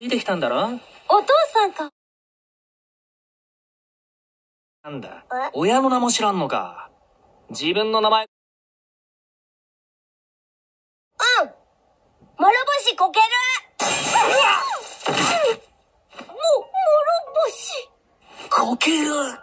出てきたんだろお父さんか。なんだ。親の名も知らんのか。自分の名前。うん。諸星こける。も、諸星。こける。